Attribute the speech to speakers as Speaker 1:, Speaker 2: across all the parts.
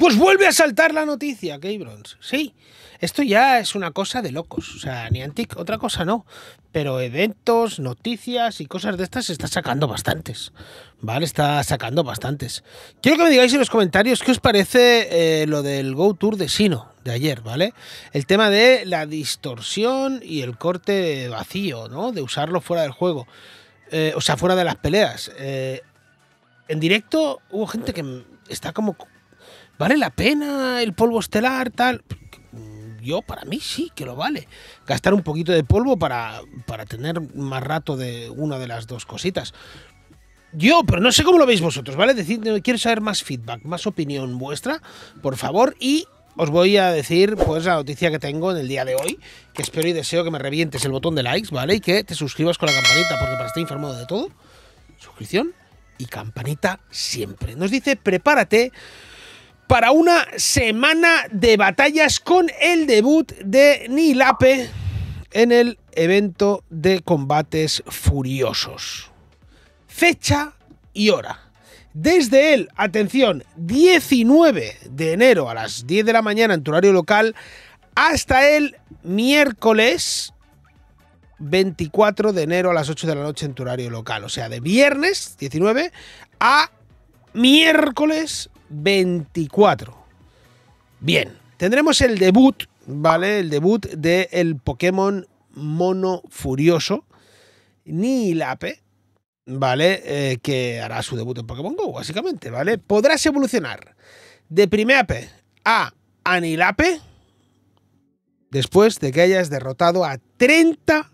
Speaker 1: Pues vuelve a saltar la noticia, Keybrons. Sí, esto ya es una cosa de locos. O sea, Niantic, otra cosa no. Pero eventos, noticias y cosas de estas se está sacando bastantes. ¿Vale? Está sacando bastantes. Quiero que me digáis en los comentarios qué os parece eh, lo del Go Tour de Sino de ayer, ¿vale? El tema de la distorsión y el corte vacío, ¿no? De usarlo fuera del juego. Eh, o sea, fuera de las peleas. Eh, en directo hubo gente que está como ¿Vale la pena el polvo estelar, tal? Yo, para mí sí que lo vale. Gastar un poquito de polvo para, para tener más rato de una de las dos cositas. Yo, pero no sé cómo lo veis vosotros, ¿vale? Decidme, quiero saber más feedback, más opinión vuestra, por favor, y os voy a decir pues la noticia que tengo en el día de hoy, que espero y deseo que me revientes el botón de likes, ¿vale? Y que te suscribas con la campanita, porque para estar informado de todo, suscripción y campanita siempre. Nos dice, prepárate para una semana de batallas con el debut de Nilape en el evento de combates furiosos. Fecha y hora. Desde el, atención, 19 de enero a las 10 de la mañana en tu horario local, hasta el miércoles 24 de enero a las 8 de la noche en tu horario local. O sea, de viernes 19 a miércoles 24. Bien, tendremos el debut, ¿vale? El debut del Pokémon Mono Furioso, Nihilape, ¿vale? Eh, que hará su debut en Pokémon Go, básicamente, ¿vale? Podrás evolucionar de Primeape a Anilape después de que hayas derrotado a 30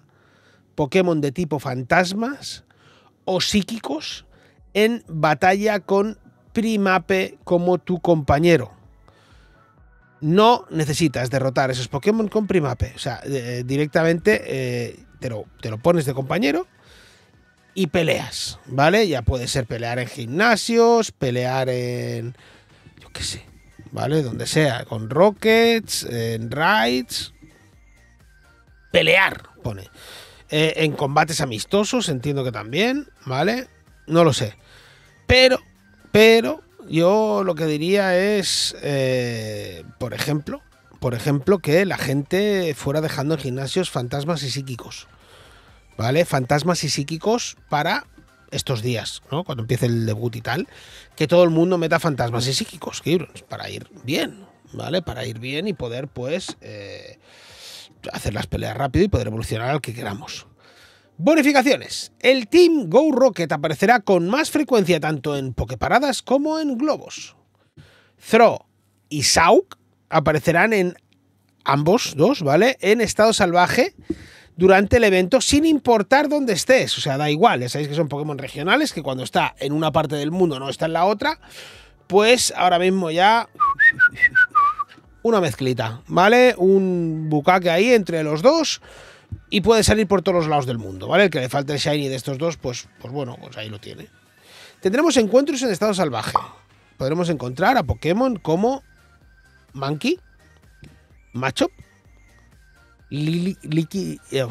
Speaker 1: Pokémon de tipo fantasmas o psíquicos en batalla con Primape como tu compañero. No necesitas derrotar esos Pokémon con Primape. O sea, eh, directamente eh, te, lo, pones de compañero y peleas, ¿vale? Ya puede ser pelear en gimnasios, pelear en. Yo qué sé, ¿vale? Donde sea, con rockets, en raids. Pelear, pone. Eh, en combates amistosos, entiendo que también, ¿vale? No lo sé. Pero pero yo lo que diría es, eh, por ejemplo, por ejemplo, que la gente fuera dejando en gimnasios fantasmas y psíquicos. ¿Vale? Fantasmas y psíquicos para estos días, ¿no? Cuando empiece el debut y tal, que todo el mundo meta fantasmas y psíquicos, para ir bien, ¿vale? Para ir bien y poder, pues, eh, hacer las peleas rápido y poder evolucionar al que queramos. Bonificaciones. El Team Go Rocket aparecerá con más frecuencia tanto en Poképaradas como en Globos. Throw y Sauk aparecerán en ambos dos, ¿vale? En estado salvaje durante el evento sin importar dónde estés. O sea, da igual. Ya sabéis que son Pokémon regionales que cuando está en una parte del mundo no está en la otra. Pues ahora mismo ya una mezclita, ¿vale? Un bucaque ahí entre los dos y puede salir por todos los lados del mundo, ¿vale? El que le falta el Shiny de estos dos, pues, pues bueno, pues ahí lo tiene. Tendremos encuentros en estado salvaje. Podremos encontrar a Pokémon como Monkey. Machop, Liki, eh,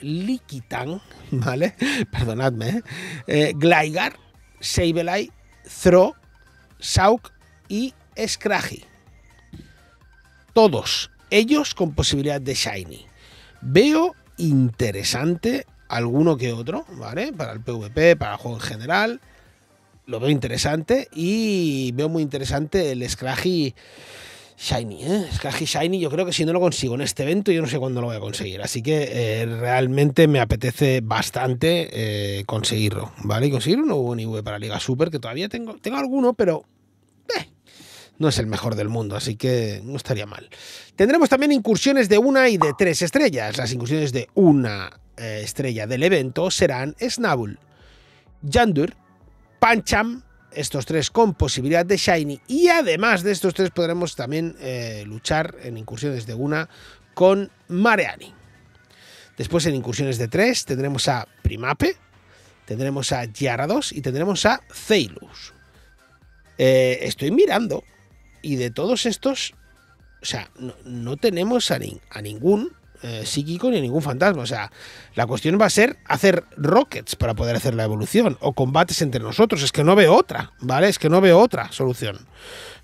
Speaker 1: Likitan, ¡ah! ¿vale? Perdonadme, ¿eh? Eh, Gligar, Sableye, Thro, Sauk y Scraggy todos ellos con posibilidad de Shiny. Veo interesante alguno que otro, ¿vale? Para el PvP, para el juego en general. Lo veo interesante y veo muy interesante el Scraggy Shiny, ¿eh? Shiny, yo creo que si no lo consigo en este evento, yo no sé cuándo lo voy a conseguir. Así que eh, realmente me apetece bastante eh, conseguirlo, ¿vale? Y conseguir un nuevo NIV para Liga Super, que todavía tengo, tengo alguno, pero no es el mejor del mundo, así que no estaría mal. Tendremos también incursiones de una y de tres estrellas. Las incursiones de una eh, estrella del evento serán Snabul, Jandur, Pancham, estos tres con posibilidad de Shiny. Y además de estos tres podremos también eh, luchar en incursiones de una con Mareani. Después en incursiones de tres tendremos a Primape, tendremos a Gyarados y tendremos a Zeilus. Eh, estoy mirando y de todos estos, o sea, no, tenemos a, ningún eh, psíquico ni a ningún fantasma. O sea, la cuestión va a ser hacer rockets para poder hacer la evolución o combates entre nosotros. Es que no veo otra, ¿vale? Es que no veo otra solución.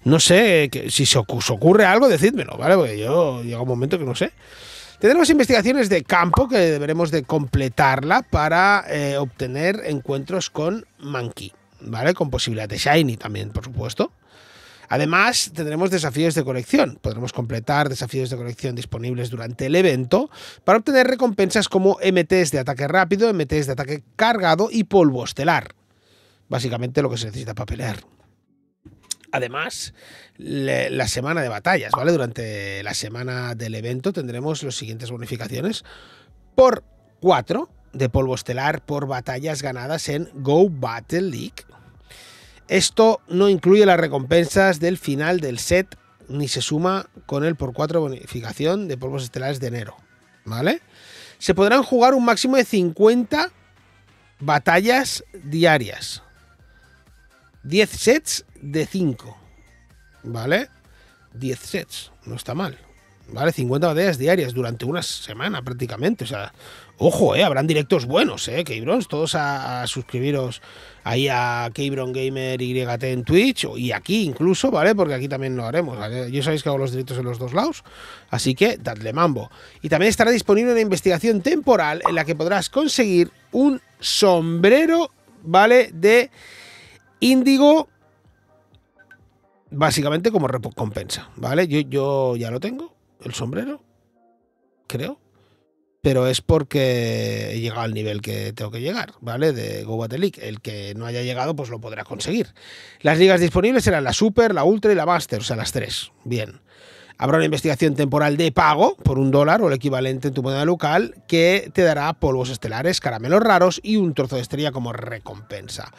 Speaker 1: No sé, que, si se ocurre algo, decídmelo, ¿vale? Porque yo llega un momento que no sé. Tenemos investigaciones de campo que deberemos de completarla para eh, obtener encuentros con Monkey, ¿vale? Con posibilidad de Shiny también, por supuesto. Además, tendremos desafíos de colección. Podremos completar desafíos de colección disponibles durante el evento para obtener recompensas como MTs de ataque rápido, MTs de ataque cargado y polvo estelar. Básicamente lo que se necesita para pelear. Además, la semana de batallas, ¿vale? Durante la semana del evento tendremos las siguientes bonificaciones. Por 4 de polvo estelar por batallas ganadas en Go Battle League esto no incluye las recompensas del final del set ni se suma con el por 4 bonificación de polvos estelares de enero. ¿Vale? Se podrán jugar un máximo de 50 batallas diarias. 10 sets de 5. ¿Vale? 10 sets. No está mal. ¿vale? 50 batallas diarias durante una semana prácticamente. O sea, ojo, ¿eh? Habrán directos buenos, ¿eh? Keybrons, todos a, suscribiros ahí a Keybron Gamer YT en Twitch y aquí incluso, ¿vale? Porque aquí también lo haremos. ¿vale? Yo sabéis que hago los directos en los dos lados, así que dadle mambo. Y también estará disponible una investigación temporal en la que podrás conseguir un sombrero, ¿vale? De índigo básicamente como recompensa, ¿vale? yo ya lo tengo, el sombrero, creo. Pero es porque he llegado al nivel que tengo que llegar, ¿vale? De Go League. El que no haya llegado, pues lo podrá conseguir. Las ligas disponibles serán la Super, la Ultra y la Master, o sea, las tres. Bien. Habrá una investigación temporal de pago por un dólar o el equivalente en tu moneda local que te dará polvos estelares, caramelos raros y un trozo de estrella como recompensa.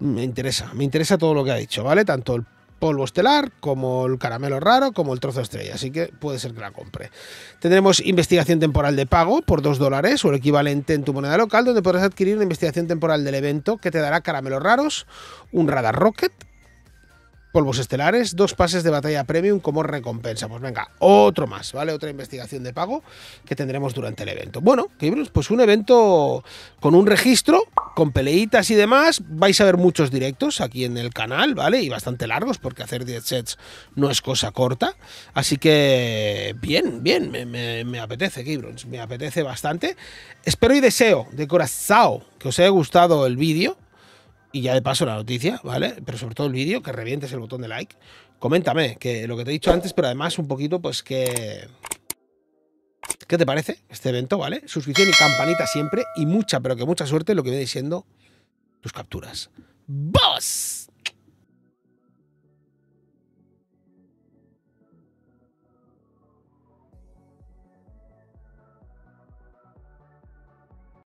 Speaker 1: Me interesa, me interesa todo lo que ha dicho, ¿vale? Tanto el polvo estelar, como el caramelo raro, como el trozo estrella, así que puede ser que la compre. Tendremos investigación temporal de pago por 2 dólares o el equivalente en tu moneda local, donde podrás adquirir una investigación temporal del evento que te dará caramelos raros, un radar rocket polvos estelares, dos pases de batalla premium como recompensa. Pues venga, otro más, ¿vale? Otra investigación de pago que tendremos durante el evento. Bueno, Kibrons, pues un evento con un registro, con peleitas y demás. Vais a ver muchos directos aquí en el canal, ¿vale? Y bastante largos, porque hacer 10 sets no es cosa corta. Así que, bien, bien, me, apetece, Kibrons, me apetece bastante. Espero y deseo de corazón que os haya gustado el vídeo y ya de paso la noticia, ¿vale? Pero sobre todo el vídeo, que revientes el botón de like. Coméntame, que lo que te he dicho antes, pero además un poquito, pues que... ¿Qué te parece este evento, vale? Suscripción y campanita siempre y mucha, pero que mucha suerte lo que viene siendo tus capturas. ¡Vos!